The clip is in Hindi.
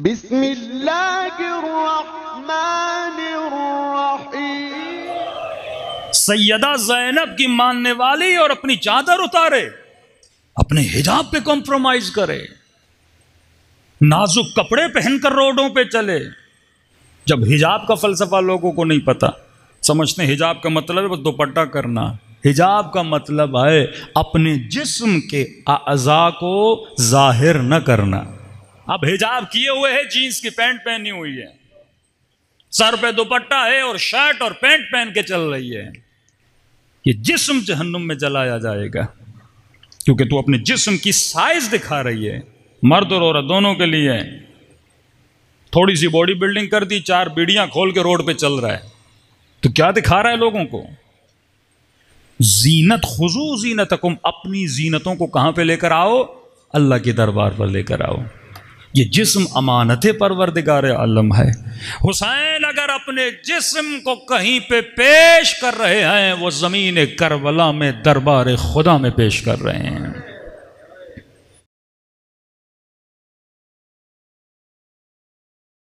بسم الله सैदा जैनब की मानने वाली और अपनी चादर उतारे अपने हिजाब पे कॉम्प्रोमाइज करे नाजुक कपड़े पहनकर रोडों पे चले जब हिजाब का फलसफा लोगों को नहीं पता समझते हिजाब का मतलब बस दोपट्टा करना हिजाब का मतलब है अपने जिस्म के अज़ा को जाहिर न करना अब हिजाब किए हुए है जींस की पैंट पहनी हुई है सर पे दुपट्टा है और शर्ट और पैंट पहन के चल रही है ये जिस्म जहन्नुम में जलाया जाएगा क्योंकि तू अपने जिस्म की साइज दिखा रही है मर्द और औरत दोनों के लिए थोड़ी सी बॉडी बिल्डिंग कर दी चार बीड़ियां खोल के रोड पे चल रहा है तो क्या दिखा रहा है लोगों को जीनत खुजू जीनत अपनी जीनतों को कहां पे लेकर आओ अल्लाह के दरबार पर लेकर आओ ये जिस्म अमानत परवरदिगार आलम है हुसैन अगर अपने जिस्म को कहीं पे पेश कर रहे हैं वो ज़मीन करबला में दरबार खुदा में पेश कर रहे हैं